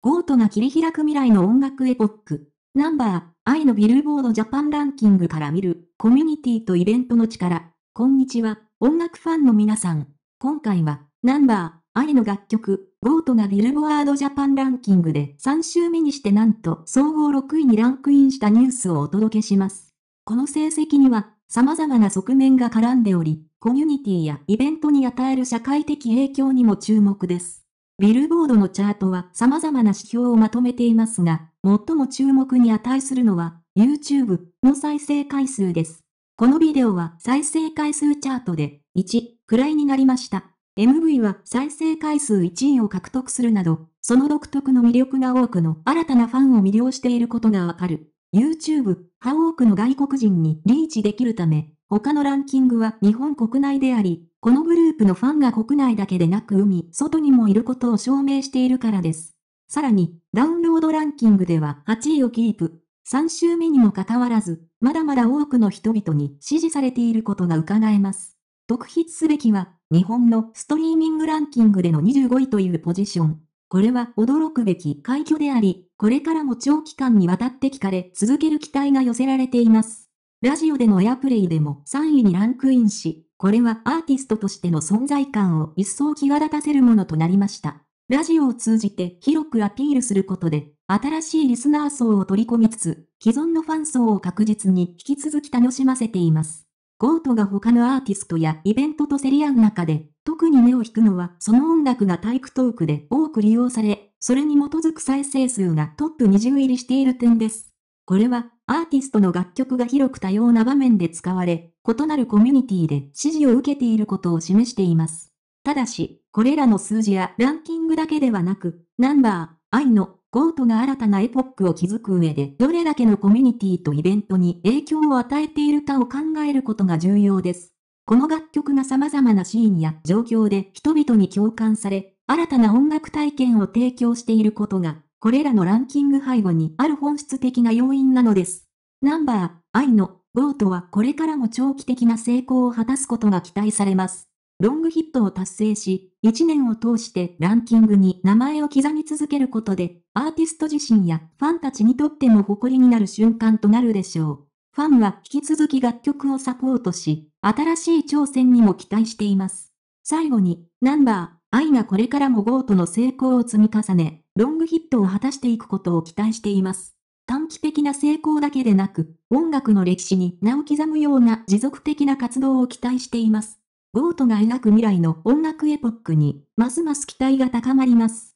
ゴートが切り開く未来の音楽エポック。ナンバー、愛のビルボードジャパンランキングから見る、コミュニティとイベントの力。こんにちは、音楽ファンの皆さん。今回は、ナンバー、愛の楽曲、ゴートがビルボードジャパンランキングで3週目にしてなんと総合6位にランクインしたニュースをお届けします。この成績には、様々な側面が絡んでおり、コミュニティやイベントに与える社会的影響にも注目です。ビルボードのチャートは様々な指標をまとめていますが、最も注目に値するのは、YouTube の再生回数です。このビデオは再生回数チャートで、1、位になりました。MV は再生回数1位を獲得するなど、その独特の魅力が多くの新たなファンを魅了していることがわかる。YouTube、は多くの外国人にリーチできるため、他のランキングは日本国内であり、このグループのファンが国内だけでなく海、外にもいることを証明しているからです。さらに、ダウンロードランキングでは8位をキープ。3週目にもかかわらず、まだまだ多くの人々に支持されていることが伺えます。特筆すべきは、日本のストリーミングランキングでの25位というポジション。これは驚くべき快挙であり、これからも長期間にわたって聞かれ続ける期待が寄せられています。ラジオでのエアプレイでも3位にランクインし、これはアーティストとしての存在感を一層際立たせるものとなりました。ラジオを通じて広くアピールすることで、新しいリスナー層を取り込みつつ、既存のファン層を確実に引き続き楽しませています。ゴートが他のアーティストやイベントと競り合う中で、特に目を引くのはその音楽が体育トークで多く利用され、それに基づく再生数がトップ20入りしている点です。これはアーティストの楽曲が広く多様な場面で使われ、異なるコミュニティで支持を受けていることを示しています。ただし、これらの数字やランキングだけではなく、ナンバー、愛の、ゴートが新たなエポックを築く上で、どれだけのコミュニティとイベントに影響を与えているかを考えることが重要です。この楽曲が様々なシーンや状況で人々に共感され、新たな音楽体験を提供していることが、これらのランキング背後にある本質的な要因なのです。ナンバー、イの、ボートはこれからも長期的な成功を果たすことが期待されます。ロングヒットを達成し、1年を通してランキングに名前を刻み続けることで、アーティスト自身やファンたちにとっても誇りになる瞬間となるでしょう。ファンは引き続き楽曲をサポートし、新しい挑戦にも期待しています。最後に、ナンバー、愛がこれからもゴートの成功を積み重ね、ロングヒットを果たしていくことを期待しています。短期的な成功だけでなく、音楽の歴史に名を刻むような持続的な活動を期待しています。ゴートが描く未来の音楽エポックに、ますます期待が高まります。